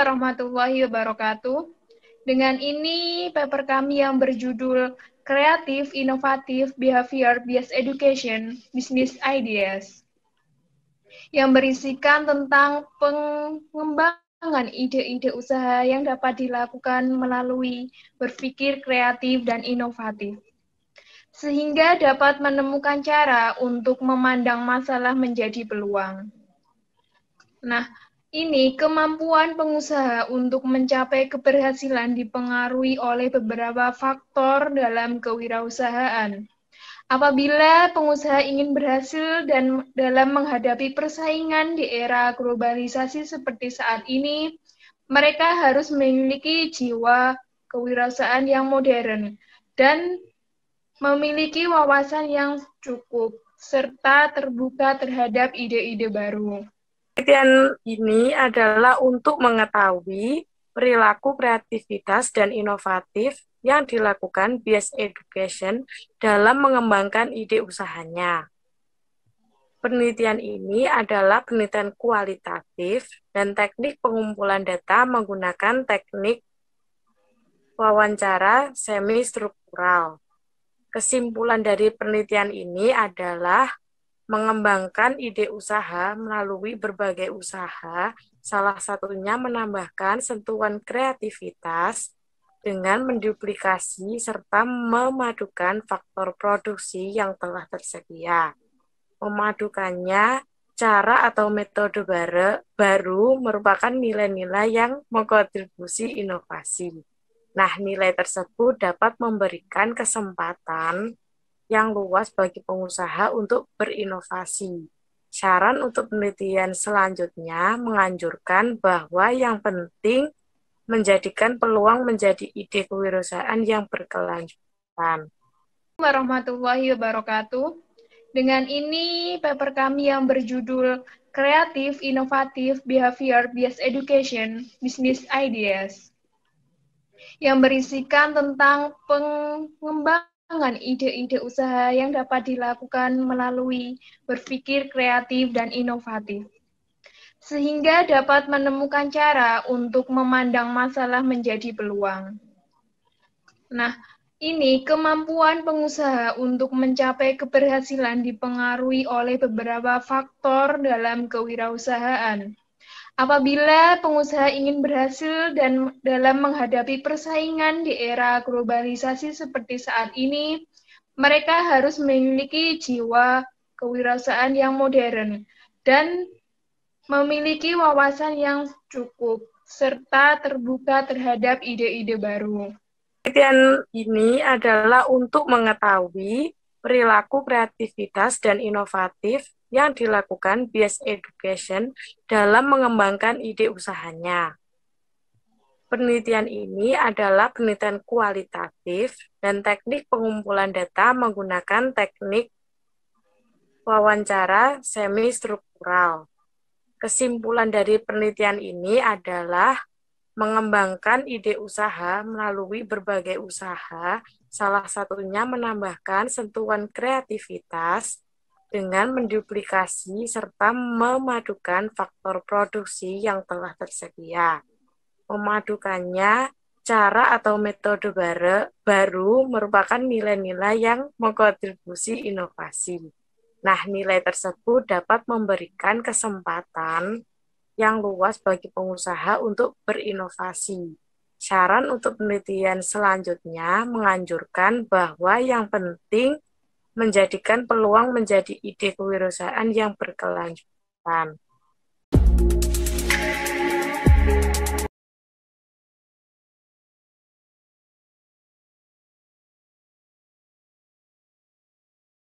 warahmatullahi wabarakatuh. Dengan ini, paper kami yang berjudul kreatif inovatif Behavior Based Education Business Ideas yang berisikan tentang pengembangan ide-ide usaha yang dapat dilakukan melalui berpikir kreatif dan inovatif sehingga dapat menemukan cara untuk memandang masalah menjadi peluang. Nah, ini kemampuan pengusaha untuk mencapai keberhasilan dipengaruhi oleh beberapa faktor dalam kewirausahaan. Apabila pengusaha ingin berhasil dan dalam menghadapi persaingan di era globalisasi seperti saat ini, mereka harus memiliki jiwa kewirausahaan yang modern dan memiliki wawasan yang cukup serta terbuka terhadap ide-ide baru. Penelitian ini adalah untuk mengetahui perilaku kreativitas dan inovatif yang dilakukan BS Education dalam mengembangkan ide usahanya. Penelitian ini adalah penelitian kualitatif dan teknik pengumpulan data menggunakan teknik wawancara semi struktural. Kesimpulan dari penelitian ini adalah mengembangkan ide usaha melalui berbagai usaha, salah satunya menambahkan sentuhan kreativitas dengan menduplikasi serta memadukan faktor produksi yang telah tersedia. Memadukannya cara atau metode baru, baru merupakan nilai-nilai yang mengkontribusi inovasi. Nah, nilai tersebut dapat memberikan kesempatan yang luas bagi pengusaha untuk berinovasi. Saran untuk penelitian selanjutnya menganjurkan bahwa yang penting menjadikan peluang menjadi ide kewirausahaan yang berkelanjutan. Warahmatullahi wabarakatuh. Dengan ini, paper kami yang berjudul kreatif inovatif Behavior bias Education Business Ideas yang berisikan tentang pengembangan dengan ide-ide usaha yang dapat dilakukan melalui berpikir kreatif dan inovatif, sehingga dapat menemukan cara untuk memandang masalah menjadi peluang. Nah, ini kemampuan pengusaha untuk mencapai keberhasilan dipengaruhi oleh beberapa faktor dalam kewirausahaan, Apabila pengusaha ingin berhasil dan dalam menghadapi persaingan di era globalisasi seperti saat ini, mereka harus memiliki jiwa kewirausahaan yang modern dan memiliki wawasan yang cukup serta terbuka terhadap ide-ide baru. Penelitian ini adalah untuk mengetahui perilaku kreativitas dan inovatif yang dilakukan BS Education dalam mengembangkan ide usahanya. Penelitian ini adalah penelitian kualitatif dan teknik pengumpulan data menggunakan teknik wawancara semi struktural. Kesimpulan dari penelitian ini adalah mengembangkan ide usaha melalui berbagai usaha, salah satunya menambahkan sentuhan kreativitas dengan menduplikasi serta memadukan faktor produksi yang telah tersedia. Memadukannya cara atau metode baru, baru merupakan nilai-nilai yang mengkontribusi inovasi. Nah, nilai tersebut dapat memberikan kesempatan yang luas bagi pengusaha untuk berinovasi. Saran untuk penelitian selanjutnya menganjurkan bahwa yang penting menjadikan peluang menjadi ide kewirausahaan yang berkelanjutan.